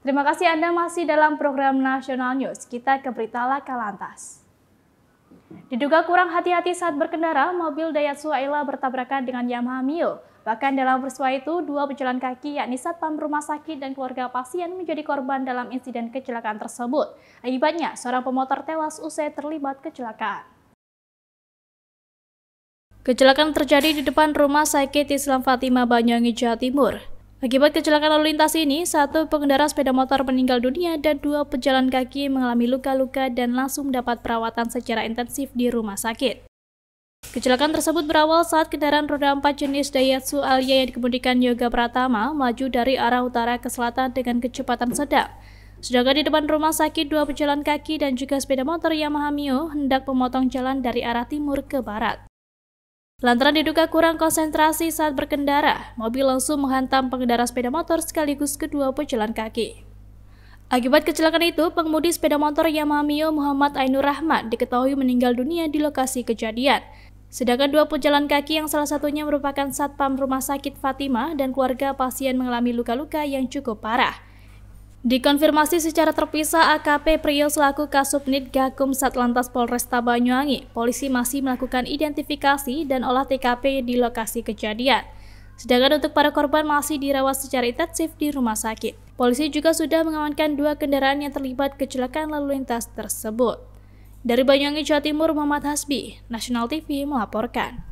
Terima kasih Anda masih dalam program Nasional News. Kita ke berita laka lantas. Diduga kurang hati-hati saat berkendara, mobil Daihatsu Ayla bertabrakan dengan Yamaha Mio. Bahkan dalam peristiwa itu, dua pejalan kaki yakni satpam rumah sakit dan keluarga pasien menjadi korban dalam insiden kecelakaan tersebut. Akibatnya, seorang pemotor tewas usai terlibat kecelakaan. Kecelakaan terjadi di depan rumah sakit Islam Fatima Banyuwangi, Jawa Timur. Akibat kecelakaan lalu lintas ini, satu pengendara sepeda motor meninggal dunia dan dua pejalan kaki mengalami luka-luka dan langsung mendapat perawatan secara intensif di rumah sakit. Kecelakaan tersebut berawal saat kendaraan roda empat jenis Daihatsu Alia yang dikemudikan Yoga Pratama melaju dari arah utara ke selatan dengan kecepatan sedang. Sedangkan di depan rumah sakit, dua pejalan kaki dan juga sepeda motor Yamaha Mio hendak memotong jalan dari arah timur ke barat. Lantaran diduga kurang konsentrasi saat berkendara, mobil langsung menghantam pengendara sepeda motor sekaligus kedua pejalan kaki. Akibat kecelakaan itu, pengemudi sepeda motor Yamaha Mio Muhammad Ainur Rahmat diketahui meninggal dunia di lokasi kejadian. Sedangkan dua pejalan kaki yang salah satunya merupakan Satpam Rumah Sakit Fatimah dan keluarga pasien mengalami luka-luka yang cukup parah. Dikonfirmasi secara terpisah AKP Priyo selaku Kasubnit Gakum Satlantas Polresta Banyuwangi, polisi masih melakukan identifikasi dan olah TKP di lokasi kejadian. Sedangkan untuk para korban masih dirawat secara intensif di rumah sakit. Polisi juga sudah mengamankan dua kendaraan yang terlibat kecelakaan lalu lintas tersebut. Dari Banyuwangi, Jawa Timur, Muhammad Hasbi, National TV melaporkan.